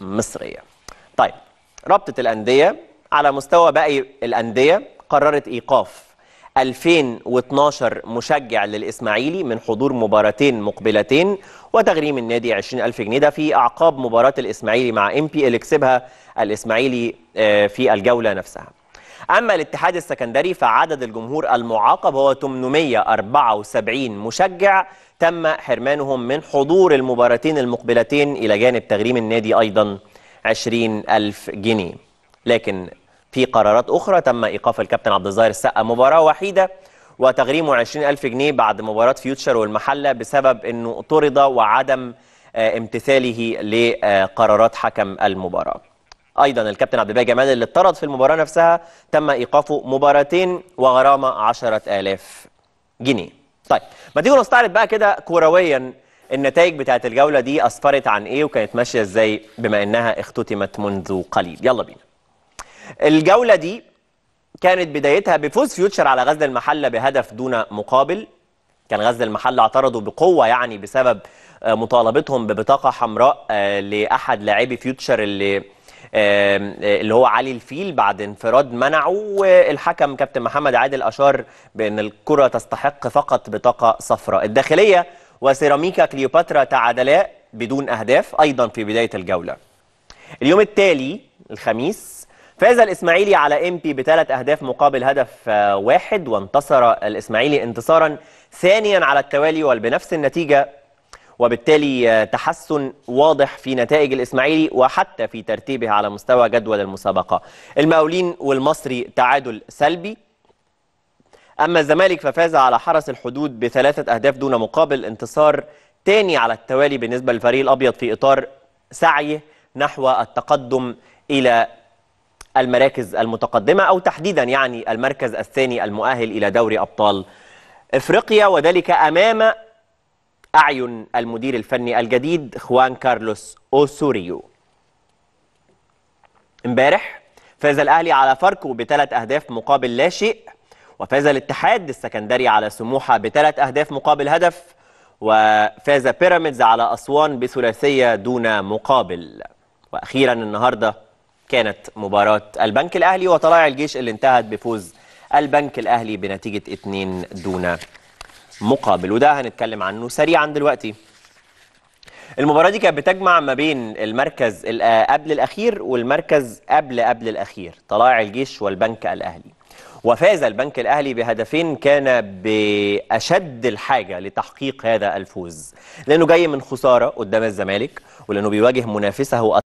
مصرية طيب رابطة الأندية على مستوى باقي الأندية قررت إيقاف 2012 مشجع للإسماعيلي من حضور مباراتين مقبلتين وتغريم النادي 20000 جنيه ده في أعقاب مباراة الإسماعيلي مع إمبي اللي كسبها الإسماعيلي آه، في الجولة نفسها أما الاتحاد السكندري فعدد الجمهور المعاقب هو 874 مشجع تم حرمانهم من حضور المباراتين المقبلتين إلى جانب تغريم النادي أيضا 20 ألف جنيه لكن في قرارات أخرى تم إيقاف الكابتن عبد الظاهر السقا مباراة وحيدة وتغريمه 20 ألف جنيه بعد مباراة فيوتشر والمحلة بسبب أنه طرد وعدم آه، امتثاله لقرارات حكم المباراة ايضا الكابتن عبد الباقي جمال اللي اتطرد في المباراه نفسها تم ايقافه مباراتين وغرامه 10000 جنيه طيب ما تيجوا نستعرض بقى كده كرويا النتائج بتاعت الجوله دي اسفرت عن ايه وكانت ماشيه ازاي بما انها اختتمت منذ قليل يلا بينا الجوله دي كانت بدايتها بفوز فيوتشر على غزل المحله بهدف دون مقابل كان غزل المحله اعترضوا بقوه يعني بسبب آه، مطالبتهم ببطاقه حمراء آه، لاحد لاعبي فيوتشر اللي آه، اللي هو علي الفيل بعد انفراد منعه والحكم كابتن محمد عادل اشار بان الكره تستحق فقط بطاقه صفراء الداخليه وسيراميكا كليوباترا تعادلا بدون اهداف ايضا في بدايه الجوله اليوم التالي الخميس فاز الاسماعيلي على بي بثلاث اهداف مقابل هدف آه، واحد وانتصر الاسماعيلي انتصارا ثانيا على التوالي والبنفس النتيجه وبالتالي آه، تحسن واضح في نتائج الإسماعيلي وحتى في ترتيبه على مستوى جدول المسابقة المقاولين والمصري تعادل سلبي أما الزمالك ففاز على حرس الحدود بثلاثة أهداف دون مقابل انتصار تاني على التوالي بالنسبة للفريق الأبيض في إطار سعيه نحو التقدم إلى المراكز المتقدمة أو تحديدا يعني المركز الثاني المؤهل إلى دوري أبطال إفريقيا وذلك أمام أعين المدير الفني الجديد خوان كارلوس أوسوريو امبارح فاز الأهلي على فاركو بثلاث أهداف مقابل لا شيء وفاز الاتحاد السكندري على سموحة بثلاث أهداف مقابل هدف وفاز بيراميدز على أسوان بثلاثية دون مقابل وأخيرا النهاردة كانت مباراة البنك الأهلي وطلائع الجيش اللي انتهت بفوز البنك الأهلي بنتيجة 2 دون مقابل وده هنتكلم عنه سريعا دلوقتي المباراة دي كانت بتجمع ما بين المركز آه، قبل الأخير والمركز قبل قبل الأخير طلائع الجيش والبنك الأهلي وفاز البنك الأهلي بهدفين كان بأشد الحاجة لتحقيق هذا الفوز لأنه جاي من خسارة قدام الزمالك ولأنه بيواجه منافسه